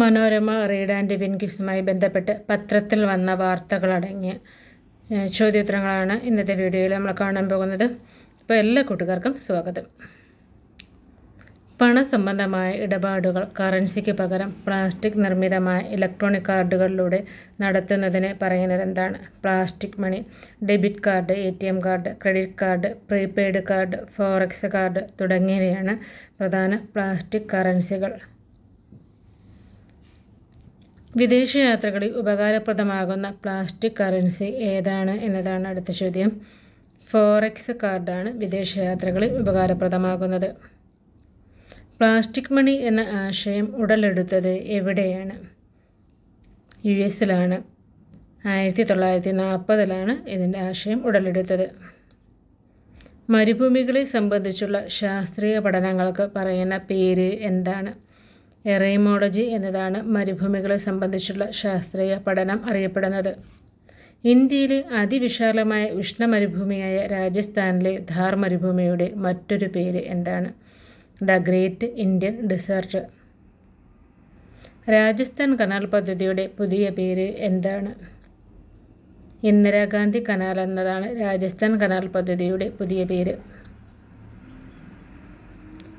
Manorama read and വിൻകിസുമായി ബന്ധപ്പെട്ട് പത്രത്തിൽ വന്ന വാർത്തകളടങ്ങിയ ചോദ്യോത്തരങ്ങളാണ് ഇന്നത്തെ വീഡിയോയിൽ നമ്മൾ കാണാൻ പോകുന്നത് അപ്പോൾ എല്ലാ കൂട്ടുകാർക്കും സ്വാഗതം പണസംബന്ധമായ ഇടപാടുകൾ കറൻസിക്ക് പകരം പ്ലാസ്റ്റിക് നിർമ്മിതമായ ഇലക്ട്രോണിക് കാർഡുകളിലൂടെ നടത്തുന്നതിന് പറയുന്നത് എന്താണ് plastic money debit card A T M card credit card prepaid card forex card തുടങ്ങിയവയാണ് പ്രധാന പ്ലാസ്റ്റിക് കറൻസികൾ വിദേശയാത്രകളിൽ ഉപകാരപ്രദമാകുന്ന പ്ലാസ്റ്റിക് കറൻസി ഏതാണ് എന്നതാണ് അടുത്ത ചോദ്യം ഫോറക്സ് കാർഡാണ് വിദേശയാത്രകളിൽ ഉപകാരപ്രദമാകുന്നത് പ്ലാസ്റ്റിക് മണി എന്ന ആശയം ഉടലെടുത്തത് എവിടെയാണ് യു എസിലാണ് ആയിരത്തി തൊള്ളായിരത്തി നാൽപ്പതിലാണ് ഇതിൻ്റെ ആശയം ഉടലെടുത്തത് മരുഭൂമികളെ സംബന്ധിച്ചുള്ള ശാസ്ത്രീയ പഠനങ്ങൾക്ക് പറയുന്ന പേര് എന്താണ് എറൈമോളജി എന്നതാണ് മരുഭൂമികളെ സംബന്ധിച്ചുള്ള ശാസ്ത്രീയ പഠനം അറിയപ്പെടുന്നത് ഇന്ത്യയിലെ അതിവിശാലമായ ഉഷ്ണ മരുഭൂമിയായ രാജസ്ഥാനിലെ ധാർ മരുഭൂമിയുടെ മറ്റൊരു പേര് എന്താണ് the great Indian desert Rajasthan canal പദ്ധതിയുടെ പുതിയ പേര് എന്താണ് ഇന്ദിരാഗാന്ധി കനാൽ എന്നതാണ് രാജസ്ഥാൻ കനാൽ പദ്ധതിയുടെ പുതിയ പേര്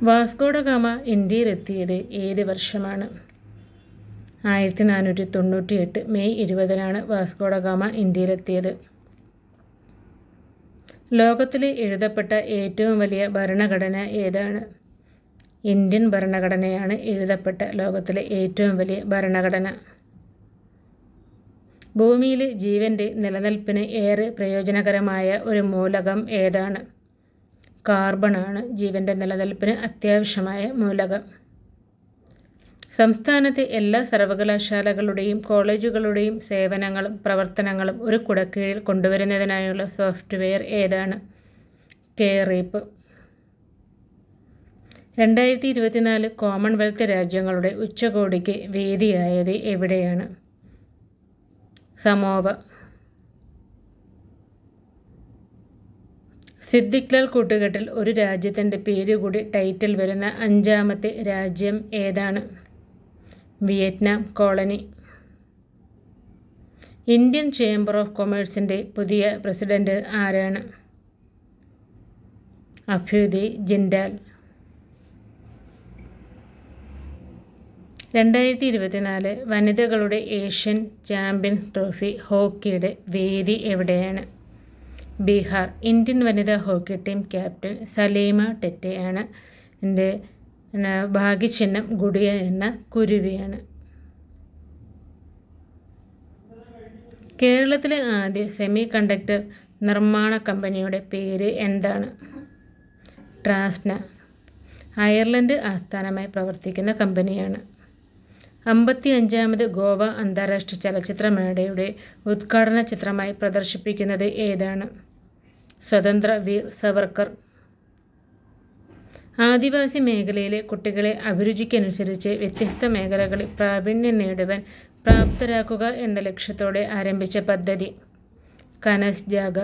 വാസ്കോഡഗാമ ഇന്ത്യയിലെത്തിയത് ഏത് വർഷമാണ് ആയിരത്തി നാനൂറ്റി തൊണ്ണൂറ്റി എട്ട് മെയ് ഇരുപതിനാണ് വാസ്കോഡഗാമ ഇന്ത്യയിലെത്തിയത് ലോകത്തിലെ എഴുതപ്പെട്ട ഏറ്റവും വലിയ ഭരണഘടന ഏതാണ് ഇന്ത്യൻ ഭരണഘടനയാണ് എഴുതപ്പെട്ട ലോകത്തിലെ ഏറ്റവും വലിയ ഭരണഘടന ഭൂമിയിലെ ജീവൻ്റെ നിലനിൽപ്പിന് ഏറെ പ്രയോജനകരമായ ഒരു മൂലകം ഏതാണ് കാർബണാണ് ജീവൻ്റെ നിലനിൽപ്പിന് അത്യാവശ്യമായ മൂലകം സംസ്ഥാനത്തെ എല്ലാ സർവകലാശാലകളുടെയും കോളേജുകളുടെയും സേവനങ്ങളും പ്രവർത്തനങ്ങളും ഒരു കുടക്കീഴിൽ കൊണ്ടുവരുന്നതിനായുള്ള സോഫ്റ്റ്വെയർ ഏതാണ് കെയറീപ്പ് രണ്ടായിരത്തി ഇരുപത്തിനാല് കോമൺവെൽത്ത് രാജ്യങ്ങളുടെ ഉച്ചകോടിക്ക് വേദിയായത് എവിടെയാണ് സമോവ സിദ്ദിഖ്ലാൽ കൂട്ടുകെട്ടിൽ ഒരു രാജ്യത്തിൻ്റെ കൂടി ടൈറ്റിൽ വരുന്ന അഞ്ചാമത്തെ രാജ്യം ഏതാണ് Vietnam colony Indian chamber of കൊമേഴ്സിൻ്റെ പുതിയ പ്രസിഡന്റ് ആരാണ് അഭ്യുദി ജിൻഡാൽ രണ്ടായിരത്തി ഇരുപത്തിനാല് വനിതകളുടെ ഏഷ്യൻ ചാമ്പ്യൻസ് ട്രോഫി ഹോക്കിയുടെ വേദി എവിടെയാണ് ബീഹാർ ഇന്ത്യൻ വനിതാ ഹോക്കി ടീം ക്യാപ്റ്റൻ സലീമ ടെറ്റയാണ് എൻ്റെ ഭാഗ്യചിഹ്നം ഗുഡിയ എന്ന കുരുവിയാണ് കേരളത്തിലെ ആദ്യ സെമി കണ്ടക്ടർ നിർമ്മാണ കമ്പനിയുടെ പേര് എന്താണ് ട്രാസ്ന അയർലൻഡ് ആസ്ഥാനമായി പ്രവർത്തിക്കുന്ന കമ്പനിയാണ് അമ്പത്തി അഞ്ചാമത് ഗോവ അന്താരാഷ്ട്ര ചലച്ചിത്ര മേളയുടെ ഉദ്ഘാടന ചിത്രമായി പ്രദർശിപ്പിക്കുന്നത് ഏതാണ് സ്വതന്ത്ര വീർ സവർക്കർ ആദിവാസി മേഖലയിലെ കുട്ടികളെ അഭിരുചിക്കനുസരിച്ച് വ്യത്യസ്ത മേഖലകളിൽ പ്രാവീണ്യം നേടുവാൻ പ്രാപ്തരാക്കുക എന്ന ലക്ഷ്യത്തോടെ ആരംഭിച്ച പദ്ധതി കനസ് ജാഗ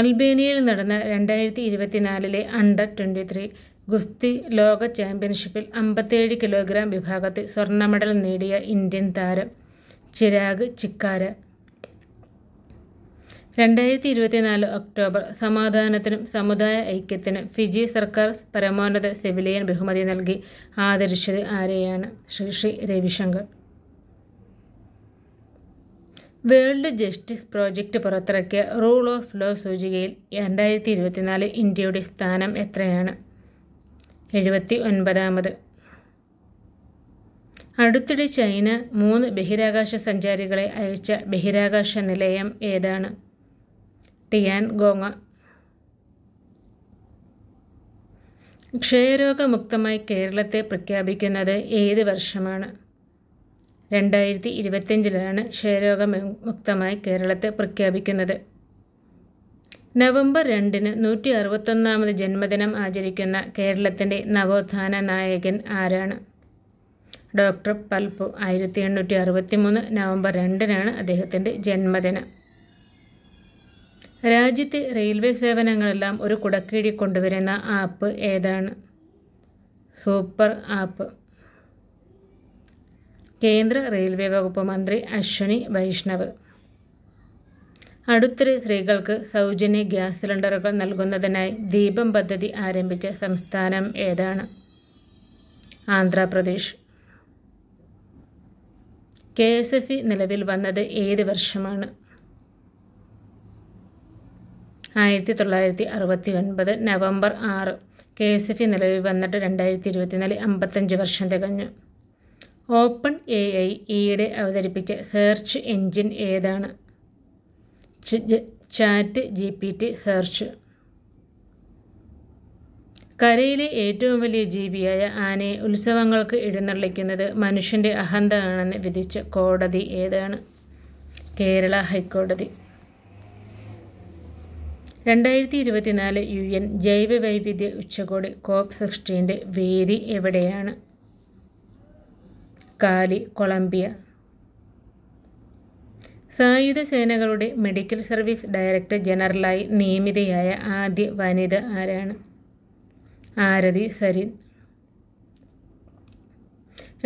അൽബേനിയയിൽ നടന്ന രണ്ടായിരത്തി ഇരുപത്തിനാലിലെ അണ്ടർ ട്വൻ്റി ത്രീ ഗുസ്തി ലോക ചാമ്പ്യൻഷിപ്പിൽ അമ്പത്തേഴ് കിലോഗ്രാം വിഭാഗത്തിൽ സ്വർണ്ണ മെഡൽ നേടിയ ഇന്ത്യൻ താരം ചിരാഗ് ചിക്കാര രണ്ടായിരത്തി ഇരുപത്തിനാല് ഒക്ടോബർ സമാധാനത്തിനും സമുദായ ഐക്യത്തിനും ഫിജി സർക്കാർ പരമോന്നത സിവിലിയൻ ബഹുമതി നൽകി ആദരിച്ചത് ആരെയാണ് Sri Sri Ravishankar world justice project പുറത്തിറക്കിയ റൂൾ ഓഫ് ലോ സൂചികയിൽ രണ്ടായിരത്തി ഇരുപത്തിനാല് ഇന്ത്യയുടെ സ്ഥാനം എത്രയാണ് എഴുപത്തി ഒൻപതാമത് അടുത്തിടെ ചൈന മൂന്ന് ബഹിരാകാശ സഞ്ചാരികളെ അയച്ച ബഹിരാകാശ നിലയം ഏതാണ് ടിയാൻ ഗോങ് ക്ഷയരോഗമുക്തമായി കേരളത്തെ പ്രഖ്യാപിക്കുന്നത് ഏത് വർഷമാണ് രണ്ടായിരത്തി ഇരുപത്തിയഞ്ചിലാണ് ക്ഷയരോഗമുക്തമായി കേരളത്തെ പ്രഖ്യാപിക്കുന്നത് നവംബർ രണ്ടിന് നൂറ്റി അറുപത്തൊന്നാമത് ജന്മദിനം ആചരിക്കുന്ന കേരളത്തിൻ്റെ നവോത്ഥാന നായകൻ ആരാണ് ഡോക്ടർ പൽപു ആയിരത്തി എണ്ണൂറ്റി അറുപത്തി മൂന്ന് നവംബർ രണ്ടിനാണ് അദ്ദേഹത്തിൻ്റെ ജന്മദിനം രാജ്യത്തെ റെയിൽവേ സേവനങ്ങളെല്ലാം ഒരു കുടക്കീഴി കൊണ്ടുവരുന്ന ആപ്പ് ഏതാണ് സൂപ്പർ ആപ്പ് കേന്ദ്ര റെയിൽവേ വകുപ്പ് മന്ത്രി അശ്വിനി വൈഷ്ണവ് അടുത്തിടെ സ്ത്രീകൾക്ക് സൗജന്യ ഗ്യാസ് സിലിണ്ടറുകൾ നൽകുന്നതിനായി ദീപം പദ്ധതി ആരംഭിച്ച സംസ്ഥാനം ഏതാണ് Andhra Pradesh K S F E നിലവിൽ വന്നത് ഏത് വർഷമാണ് ആയിരത്തി തൊള്ളായിരത്തി അറുപത്തി ഒൻപത് നവംബർ ആറ് കെ എസ് എഫ് നിലവിൽ വന്നിട്ട് രണ്ടായിരത്തി ഇരുപത്തിനാല് അമ്പത്തഞ്ച് വർഷം തികഞ്ഞു ഓപ്പൺ എ ഐ ഈയിടെ അവതരിപ്പിച്ച സെർച്ച് എൻജിൻ ഏതാണ് chat G P T search കരയിലെ ഏറ്റവും വലിയ ജീവിയായ ആനയെ ഉത്സവങ്ങൾക്ക് എഴുന്നള്ളിക്കുന്നത് മനുഷ്യൻ്റെ അഹന്ത ആണെന്ന് വിധിച്ച കോടതി ഏതാണ് കേരള ഹൈക്കോടതി രണ്ടായിരത്തി ഇരുപത്തിനാല് യു എൻ ജൈവ വൈവിധ്യ ഉച്ചകോടി കോപ്പ് സിക്സ്റ്റീൻ്റെ വേദി എവിടെയാണ് കാലി കൊളംബിയ സായുധ സേനകളുടെ മെഡിക്കൽ സർവീസ് ഡയറക്ടർ ജനറലായി നിയമിതയായ ആദ്യ വനിത ആരാണ് ആരതി സരിൻ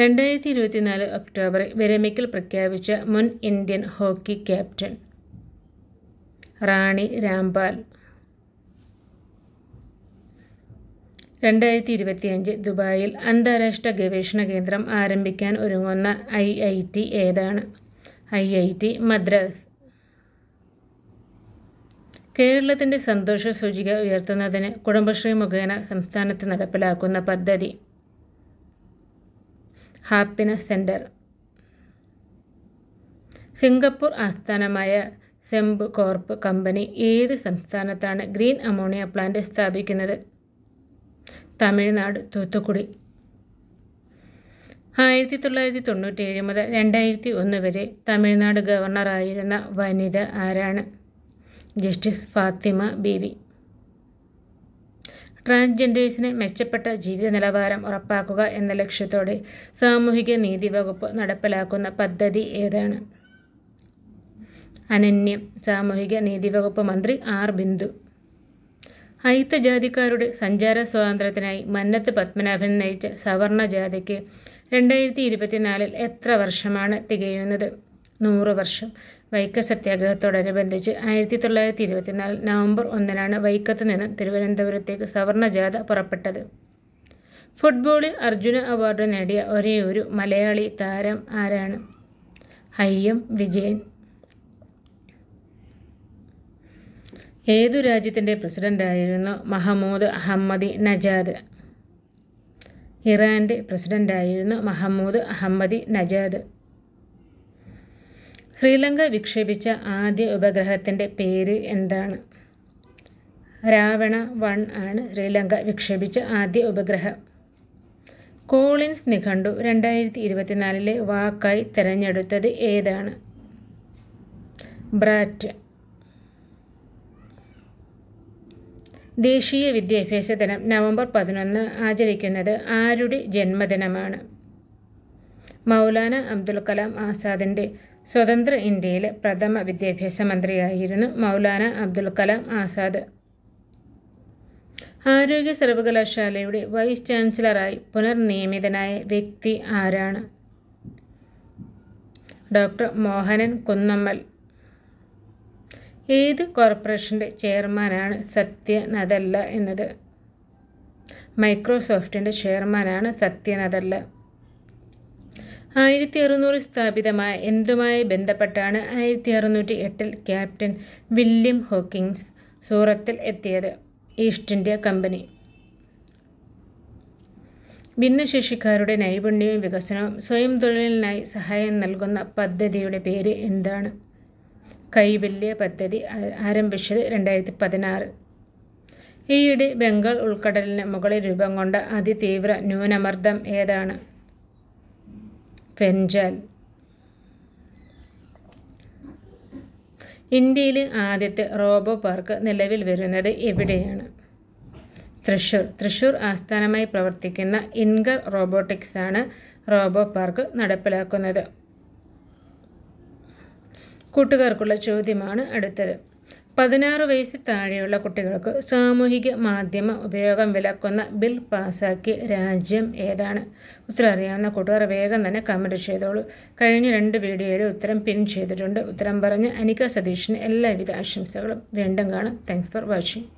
രണ്ടായിരത്തി ഇരുപത്തിനാല് ഒക്ടോബറിൽ വിരമിക്കൽ പ്രഖ്യാപിച്ച മുൻ Indian hockey captain Rani Rampal രണ്ടായിരത്തി ഇരുപത്തിയഞ്ച് ദുബായിൽ അന്താരാഷ്ട്ര ഗവേഷണ കേന്ദ്രം ആരംഭിക്കാൻ ഒരുങ്ങുന്ന ഐ ഐ ടി ഏതാണ് ഐ ഐ ടി മദ്രാസ് കേരളത്തിൻ്റെ സന്തോഷ സൂചിക ഉയർത്തുന്നതിന് കുടുംബശ്രീ മുഖേന സംസ്ഥാനത്ത് നടപ്പിലാക്കുന്ന പദ്ധതി ഹാപ്പിനെസ് സെൻറ്റർ സിംഗപ്പൂർ ആസ്ഥാനമായ സെംബ് കോർപ്പ് കമ്പനി ഏത് സംസ്ഥാനത്താണ് ഗ്രീൻ അമോണിയ പ്ലാന്റ് സ്ഥാപിക്കുന്നത് തമിഴ്നാട് തൂത്തുക്കുടി ആയിരത്തി തൊള്ളായിരത്തി ഏഴ് മുതൽ രണ്ടായിരത്തി ഒന്ന് വരെ തമിഴ്നാട് ഗവർണറായിരുന്ന വനിത ആരാണ് ജസ്റ്റിസ് ഫാത്തിമ ബീവി ട്രാൻസ്ജെൻഡേഴ്സിന് മെച്ചപ്പെട്ട ജീവിത നിലവാരം ഉറപ്പാക്കുക എന്ന ലക്ഷ്യത്തോടെ സാമൂഹിക നീതി വകുപ്പ് നടപ്പിലാക്കുന്ന പദ്ധതി ഏതാണ് അനന്യം സാമൂഹിക നീതിവകുപ്പ് മന്ത്രി ആർ ബിന്ദു അയിത്തജാതിക്കാരുടെ സഞ്ചാര സ്വാതന്ത്ര്യത്തിനായി മന്നത്ത് പത്മനാഭൻ നയിച്ച സവർണ ജാതിക്ക് രണ്ടായിരത്തി ഇരുപത്തിനാലിൽ എത്ര വർഷമാണ് തികയുന്നത് നൂറ് വർഷം വൈക്ക സത്യാഗ്രഹത്തോടനുബന്ധിച്ച് ആയിരത്തി തൊള്ളായിരത്തി ഇരുപത്തിനാല് നവംബർ ഒന്നിനാണ് വൈക്കത്ത് നിന്ന് തിരുവനന്തപുരത്തേക്ക് സവർണ ജാഥ പുറപ്പെട്ടത് ഫുട്ബോളിൽ അർജുന അവാർഡ് നേടിയ ഒരേയൊരു മലയാളി താരം ആരാണ് ഹയ്യം വിജയൻ ഏതു രാജ്യത്തിൻ്റെ പ്രസിഡൻ്റായിരുന്നു മഹമ്മൂദ് അഹമ്മദി നജാദ് ഇറാൻ്റെ പ്രസിഡൻ്റായിരുന്നു മഹമ്മൂദ് അഹമ്മദി നജാദ് ശ്രീലങ്ക വിക്ഷേപിച്ച ആദ്യ ഉപഗ്രഹത്തിൻ്റെ പേര് എന്താണ് രാവണ വൺ ആണ് ശ്രീലങ്ക വിക്ഷേപിച്ച ആദ്യ ഉപഗ്രഹം കോളിൻസ് നിഘണ്ടു രണ്ടായിരത്തി ഇരുപത്തിനാലിലെ വാക്കായി തിരഞ്ഞെടുത്തത് ഏതാണ് ബ്രാറ്റ് ദേശീയ വിദ്യാഭ്യാസ ദിനം നവംബർ പതിനൊന്ന് ആചരിക്കുന്നത് ആരുടെ ജന്മദിനമാണ് മൗലാന അബ്ദുൽ കലാം ആസാദിൻ്റെ സ്വതന്ത്ര ഇന്ത്യയിലെ പ്രഥമ വിദ്യാഭ്യാസ മന്ത്രിയായിരുന്നു മൗലാന അബ്ദുൽ കലാം ആസാദ് ആരോഗ്യ സർവകലാശാലയുടെ വൈസ് ചാൻസലറായി പുനർനിയമിതനായ വ്യക്തി ആരാണ് ഡോക്ടർ മോഹനൻ കുന്നമ്മൽ ഏത് കോർപ്പറേഷൻ്റെ ചെയർമാനാണ് സത്യനദല്ല എന്നത് മൈക്രോസോഫ്റ്റിൻ്റെ ചെയർമാനാണ് സത്യനദല്ല ആയിരത്തി അറുന്നൂറിൽ സ്ഥാപിതമായ എന്തുമായി ബന്ധപ്പെട്ടാണ് ആയിരത്തി അറുന്നൂറ്റി എട്ടിൽ ക്യാപ്റ്റൻ വില്യം ഹോക്കിങ്സ് സൂറത്തിൽ എത്തിയത് ഈസ്റ്റ് ഇന്ത്യ കമ്പനി ഭിന്നശേഷിക്കാരുടെ നൈപുണ്യവും വികസനവും സ്വയം തൊഴിലിനായി സഹായം നൽകുന്ന പദ്ധതിയുടെ പേര് എന്താണ് കൈവല്യ പദ്ധതി ആരംഭിച്ചത് രണ്ടായിരത്തി പതിനാറ് ഈയിടെ ബംഗാൾ ഉൾക്കടലിന് മുകളിൽ രൂപം കൊണ്ട അതിതീവ്ര ന്യൂനമർദ്ദം ഏതാണ് പെൻജാൽ ഇന്ത്യയിലെ ആദ്യത്തെ റോബോ പാർക്ക് നിലവിൽ വരുന്നത് എവിടെയാണ് തൃശ്ശൂർ തൃശ്ശൂർ ആസ്ഥാനമായി പ്രവർത്തിക്കുന്ന ഇൻഗർ റോബോട്ടിക്സാണ് റോബോ പാർക്ക് നടപ്പിലാക്കുന്നത് കൂട്ടുകാർക്കുള്ള ചോദ്യമാണ് അടുത്തത് പതിനാറ് വയസ്സ് താഴെയുള്ള കുട്ടികൾക്ക് സാമൂഹിക മാധ്യമ ഉപയോഗം വിലക്കുന്ന ബിൽ പാസാക്കിയ രാജ്യം ഏതാണ് ഉത്തരം അറിയാവുന്ന കൂട്ടുകാർ വേഗം തന്നെ കമൻറ്റ് ചെയ്തോളൂ കഴിഞ്ഞ രണ്ട് വീഡിയോയിലും ഉത്തരം പിൻ ചെയ്തിട്ടുണ്ട് ഉത്തരം പറഞ്ഞ അനിക സതീഷിന് എല്ലാവിധ ആശംസകളും വീണ്ടും കാണാം താങ്ക്സ് ഫോർ വാച്ചിങ്